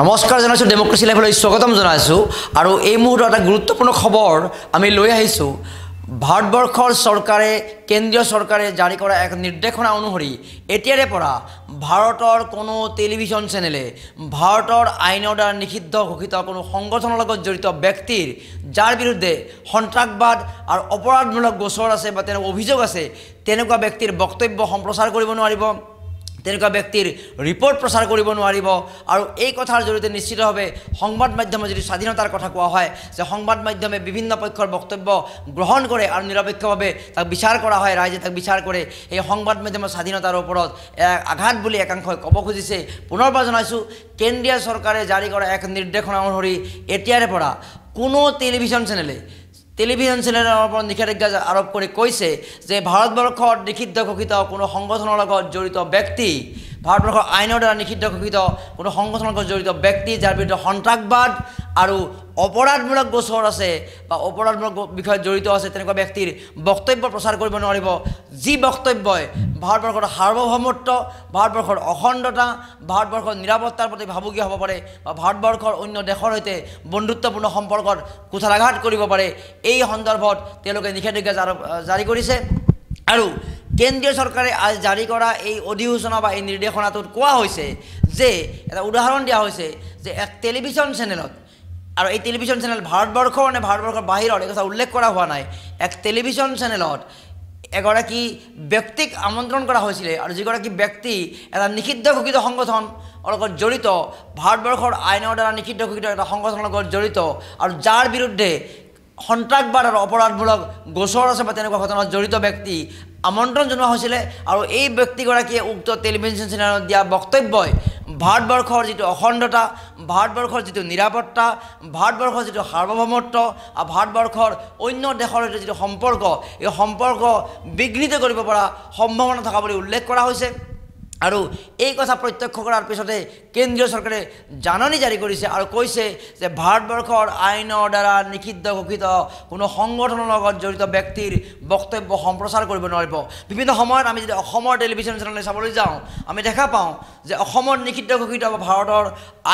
নমস্কাৰ জনাইছোঁ ডেমক্ৰেচি লাইফলৈ স্বাগতম জনাইছোঁ আৰু এই মুহূৰ্তত এটা গুৰুত্বপূৰ্ণ খবৰ আমি লৈ আহিছোঁ ভাৰতবৰ্ষৰ চৰকাৰে কেন্দ্ৰীয় চৰকাৰে জাৰি কৰা এক নিৰ্দেশনা অনুসৰি এতিয়াৰে পৰা ভাৰতৰ কোনো টেলিভিশ্যন চেনেলে ভাৰতৰ আইনৰ দ্বাৰা নিষিদ্ধ ঘোষিত কোনো সংগঠনৰ লগত জড়িত ব্যক্তিৰ যাৰ বিৰুদ্ধে সন্ত্ৰাসবাদ আৰু অপৰাধমূলক গোচৰ আছে বা তেনেকুৱা অভিযোগ আছে তেনেকুৱা ব্যক্তিৰ বক্তব্য সম্প্ৰচাৰ কৰিব নোৱাৰিব তেনেকুৱা ব্যক্তিৰ ৰিপৰ্ট প্ৰচাৰ কৰিব নোৱাৰিব আৰু এই কথাৰ জৰিয়তে নিশ্চিতভাৱে সংবাদ মাধ্যমে যদি স্বাধীনতাৰ কথা কোৱা হয় যে সংবাদ মাধ্যমে বিভিন্ন পক্ষৰ বক্তব্য গ্ৰহণ কৰে আৰু নিৰপেক্ষভাৱে তাক বিচাৰ কৰা হয় ৰাইজে তাক বিচাৰ কৰে সেই সংবাদ মাধ্যমৰ স্বাধীনতাৰ ওপৰত এক আঘাত বুলি একাংশই ক'ব খুজিছে পুনৰবাৰ জনাইছোঁ কেন্দ্ৰীয় চৰকাৰে জাৰি কৰা এক নিৰ্দেশনা অনুসৰি এতিয়াৰে পৰা কোনো টেলিভিশ্যন চেনেলে টেলিভিশ্যন চেনেলৰ ওপৰত নিষেধাজ্ঞা আৰোপ কৰি কৈছে যে ভাৰতবৰ্ষত নিষিদ্ধ ঘোষিত কোনো সংগঠনৰ লগত জড়িত ব্যক্তি ভাৰতবৰ্ষৰ আইনৰ দ্বাৰা নিষিদ্ধ ঘোষিত কোনো সংগঠনৰ লগত জড়িত ব্যক্তি যাৰ বিৰুদ্ধে সন্ত্ৰাসবাদ আৰু অপৰাধমূলক গোচৰ আছে বা অপৰাধমূলক বিষয়ত জড়িত আছে তেনেকুৱা ব্যক্তিৰ বক্তব্য প্ৰচাৰ কৰিব নোৱাৰিব যি বক্তব্যই ভাৰতবৰ্ষৰ সাৰ্বভৌমত্ব ভাৰতবৰ্ষৰ অখণ্ডতা ভাৰতবৰ্ষৰ নিৰাপত্তাৰ প্ৰতি ভাবুকি হ'ব পাৰে বা ভাৰতবৰ্ষৰ অন্য দেশৰ সৈতে বন্ধুত্বপূৰ্ণ সম্পৰ্কত কুঠাৰাঘাত কৰিব পাৰে এই সন্দৰ্ভত তেওঁলোকে নিষেধাজ্ঞা জাৰি কৰিছে আৰু কেন্দ্ৰীয় চৰকাৰে আজি জাৰি কৰা এই অধিসূচনা বা এই নিৰ্দেশনাটোত কোৱা হৈছে যে এটা উদাহৰণ দিয়া হৈছে যে এক টেলিভিশ্যন চেনেলত আৰু এই টেলিভিশ্যন চেনেল ভাৰতবৰ্ষৰ নে ভাৰতবৰ্ষৰ বাহিৰত এই কথা উল্লেখ কৰা হোৱা নাই এক টেলিভিশ্যন চেনেলত এগৰাকী ব্যক্তিক আমন্ত্ৰণ কৰা হৈছিলে আৰু যিগৰাকী ব্যক্তি এটা নিষিদ্ধ ঘোষিত সংগঠনৰ লগত জড়িত ভাৰতবৰ্ষৰ আইনৰ দ্বাৰা নিষিদ্ধ ঘোষিত এটা সংগঠনৰ লগত জড়িত আৰু যাৰ বিৰুদ্ধে সন্ত্ৰাসবাদ আৰু অপৰাধমূলক গোচৰ আছে বা তেনেকুৱা ঘটনাত জড়িত ব্যক্তি আমন্ত্ৰণ জনোৱা হৈছিলে আৰু এই ব্যক্তিগৰাকীয়ে উক্ত টেলিভিশ্যন চেনেলত দিয়া বক্তব্যই ভাৰতবৰ্ষৰ যিটো অখণ্ডতা ভাৰতবৰ্ষৰ যিটো নিৰাপত্তা ভাৰতবৰ্ষৰ যিটো সাৰ্বভৌমত্ব আৰু ভাৰতবৰ্ষৰ অন্য দেশৰ সৈতে যিটো সম্পৰ্ক এই সম্পৰ্ক বিঘ্নিত কৰিব পৰা সম্ভাৱনা থকা বুলি উল্লেখ কৰা হৈছে আৰু এই কথা প্ৰত্যক্ষ কৰাৰ পিছতে কেন্দ্ৰীয় চৰকাৰে জাননী জাৰি কৰিছে আৰু কৈছে যে ভাৰতবৰ্ষৰ আইনৰ দ্বাৰা নিষিদ্ধ ঘোষিত কোনো সংগঠনৰ লগত জড়িত ব্যক্তিৰ বক্তব্য সম্প্ৰচাৰ কৰিব নোৱাৰিব বিভিন্ন সময়ত আমি যদি অসমৰ টেলিভিশ্যন চেনেললৈ চাবলৈ যাওঁ আমি দেখা পাওঁ যে অসমত নিষিদ্ধ ঘোষিত বা ভাৰতৰ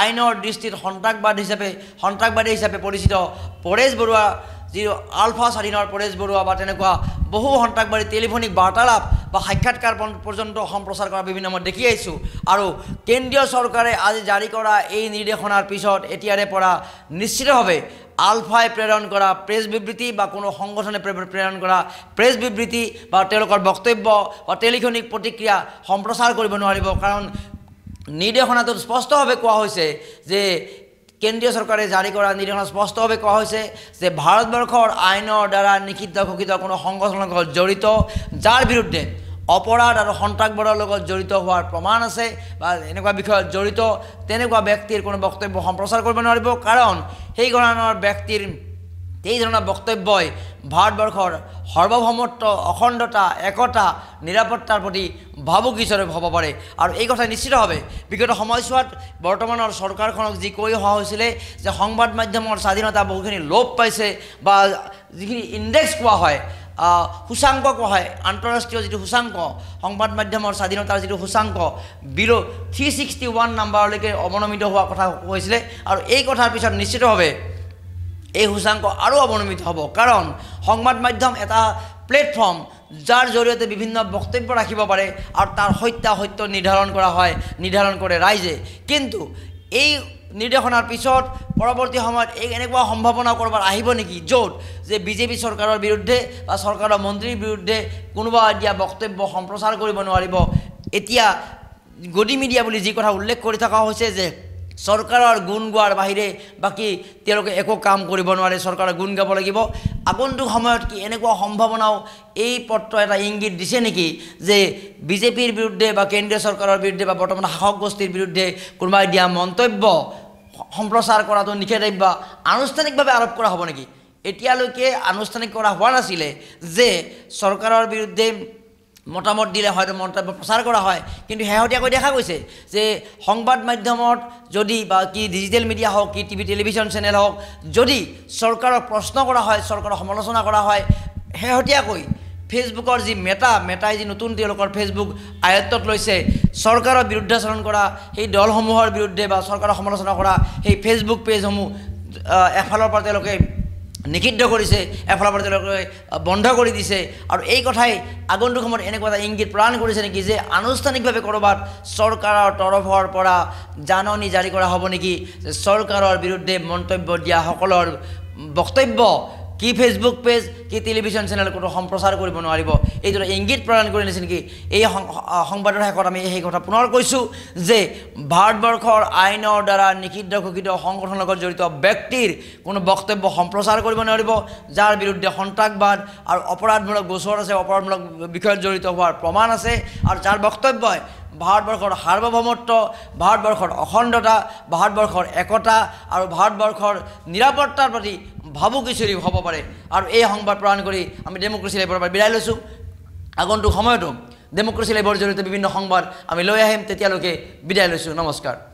আইনৰ দৃষ্টিত সন্ত্ৰাসবাদ হিচাপে সন্ত্ৰাসবাদী হিচাপে পৰিচিত পৰেশ বৰুৱা যি আলফা স্বাধীনৰ পৰেশ বৰুৱা বা তেনেকুৱা বহু সন্ত্ৰাসবাদী টেলিফোনিক বাৰ্তালাপ বা সাক্ষাৎকাৰ পৰ্যন্ত সম্প্ৰচাৰ কৰা বিভিন্ন মই দেখি আহিছোঁ আৰু কেন্দ্ৰীয় চৰকাৰে আজি জাৰি কৰা এই নিৰ্দেশনাৰ পিছত এতিয়াৰে পৰা নিশ্চিতভাৱে আলফাই প্ৰেৰণ কৰা প্ৰেছ বিবৃতি বা কোনো সংগঠনে প্ৰেৰণ কৰা প্ৰেছ বিবৃতি বা তেওঁলোকৰ বক্তব্য বা টেলিফোনিক কৰিব নোৱাৰিব কাৰণ নিৰ্দেশনাটোত স্পষ্টভাৱে কোৱা হৈছে যে কেন্দ্ৰীয় চৰকাৰে জাৰি কৰা নিৰ্দেশনা স্পষ্টভাৱে কোৱা হৈছে যে ভাৰতবৰ্ষৰ আইনৰ দ্বাৰা নিষিদ্ধ ঘোষিত কোনো সংগঠনৰ লগত জড়িত যাৰ বিৰুদ্ধে অপৰাধ আৰু আৰ লগত জড়িত হোৱাৰ প্ৰমাণ আছে বা এনেকুৱা বিষয়ত জড়িত তেনেকুৱা ব্যক্তিৰ কোনো বক্তব্য সম্প্ৰচাৰ কৰিব নোৱাৰিব কাৰণ সেই ধৰনেৰ ব্যক্তিৰ এই ধৰণৰ বক্তব্যই ভাৰতবৰ্ষৰ সাৰ্বভৌমত্ব অখণ্ডতা একতা নিৰাপত্তাৰ প্ৰতি ভাবুক হিচাপে হব পাৰে আৰু এই কথা নিশ্চিতভাৱে বিগত সময়ছোৱাত বৰ্তমানৰ চৰকাৰখনক যি কৈ অহা হৈছিলে যে সংবাদ মাধ্যমৰ স্বাধীনতা বহুখিনি লোপ পাইছে বা যিখিনি ইন্ডেক্স কোৱা হয় সূচাংক কোৱা হয় আন্তঃৰাষ্ট্ৰীয় যিটো সূচাংক সংবাদ মাধ্যমৰ স্বাধীনতাৰ যিটো সূচাংক বিলো থ্ৰী ছিক্সটি ওৱান নাম্বাৰলৈকে অৱনমিত হোৱা কথা কৈছিলে আৰু এই কথাৰ পিছত নিশ্চিতভাৱে এই সূচাংক আৰু অৱনমিত হ'ব কাৰণ সংবাদ মাধ্যম এটা প্লেটফৰ্ম যাৰ জৰিয়তে বিভিন্ন বক্তব্য ৰাখিব পাৰে আৰু তাৰ সত্যাসত্য নিৰ্ধাৰণ কৰা হয় নিৰ্ধাৰণ কৰে ৰাইজে কিন্তু এই নিৰ্দেশনাৰ পিছত পৰৱৰ্তী সময়ত এই এনেকুৱা সম্ভাৱনা ক'ৰবাত আহিব নেকি য'ত যে বিজেপি চৰকাৰৰ বিৰুদ্ধে বা চৰকাৰৰ মন্ত্ৰীৰ বিৰুদ্ধে কোনোবা দিয়া বক্তব্য সম্প্ৰচাৰ কৰিব নোৱাৰিব এতিয়া গদি মিডিয়া বুলি যি কথা উল্লেখ কৰি থকা হৈছে যে চৰকাৰৰ গুণ গোৱাৰ বাহিৰে বাকী তেওঁলোকে একো কাম কৰিব নোৱাৰে চৰকাৰৰ গুণ গাব লাগিব আগন্তুক সময়ত কি এনেকুৱা সম্ভাৱনাও এই পত্ৰ এটা ইংগিত দিছে নেকি যে বিজেপিৰ বিৰুদ্ধে বা কেন্দ্ৰীয় চৰকাৰৰ বিৰুদ্ধে বা বৰ্তমান শাসক গোষ্ঠীৰ বিৰুদ্ধে কোনোবাই দিয়া মন্তব্য সম্প্ৰচাৰ কৰাটো নিষেধাজ্ঞ আনুষ্ঠানিকভাৱে আৰোপ কৰা হ'ব নেকি এতিয়ালৈকে আনুষ্ঠানিক কৰা হোৱা নাছিলে যে চৰকাৰৰ বিৰুদ্ধে মতামত দিলে হয়তো মন্তব্য প্ৰচাৰ কৰা হয় কিন্তু শেহতীয়াকৈ দেখা গৈছে যে সংবাদ মাধ্যমত যদি বা কি ডিজিটেল মিডিয়া হওক কি টিভি টেলিভিশ্যন চেনেল হওক যদি চৰকাৰক প্ৰশ্ন কৰা হয় চৰকাৰক সমালোচনা কৰা হয় শেহতীয়াকৈ ফেচবুকৰ যি মেটা মেটাই যি নতুন তেওঁলোকৰ ফেচবুক আয়ত্তত লৈছে চৰকাৰৰ বিৰুদ্ধাচৰণ কৰা সেই দলসমূহৰ বিৰুদ্ধে বা চৰকাৰক সমালোচনা কৰা সেই ফেচবুক পেজসমূহ এফালৰ পৰা তেওঁলোকে নিষিদ্ধ কৰিছে এফালৰ পৰা তেওঁলোকে বন্ধ কৰি দিছে আৰু এই কথাই আগন্তুক সময়ত এনেকুৱা এটা ইংগিত প্ৰদান কৰিছে নেকি যে আনুষ্ঠানিকভাৱে ক'ৰবাত চৰকাৰৰ তৰফৰ পৰা জাননী জাৰি কৰা হ'ব নেকি যে চৰকাৰৰ বিৰুদ্ধে মন্তব্য দিয়াসকলৰ বক্তব্য কি ফেচবুক পেজ কি টেলিভিশ্যন চেনেল কোনো সম্প্ৰচাৰ কৰিব নোৱাৰিব এইটো ইংগিত প্ৰদান কৰি আনিছে নেকি এই সংবাদৰ শেষত আমি সেই কথা পুনৰ কৈছোঁ যে ভাৰতবৰ্ষৰ আইনৰ দ্বাৰা নিষিদ্ধ ঘোষিত সংগঠনৰ লগত জড়িত ব্যক্তিৰ কোনো বক্তব্য সম্প্ৰচাৰ কৰিব নোৱাৰিব যাৰ বিৰুদ্ধে সন্ত্ৰাসবাদ আৰু অপৰাধমূলক গোচৰ আছে অপৰাধমূলক বিষয়ত জড়িত হোৱাৰ প্ৰমাণ আছে আৰু যাৰ বক্তব্যই ভাৰতবৰ্ষৰ সাৰ্বভৌমত্ব ভাৰতবৰ্ষৰ অখণ্ডতা ভাৰতবৰ্ষৰ একতা আৰু ভাৰতবৰ্ষৰ নিৰাপত্তাৰ প্ৰতি ভাবুকি কিছু হ'ব পাৰে আৰু এই সংবাদ প্ৰদান কৰি আমি ডেমক্ৰেচি লাইভৰ পৰা বিদায় লৈছোঁ আগন্তুক সময়তো ডেমক্ৰেচি লাইভৰ জৰিয়তে বিভিন্ন সংবাদ আমি লৈ আহিম তেতিয়ালৈকে বিদায় লৈছোঁ নমস্কাৰ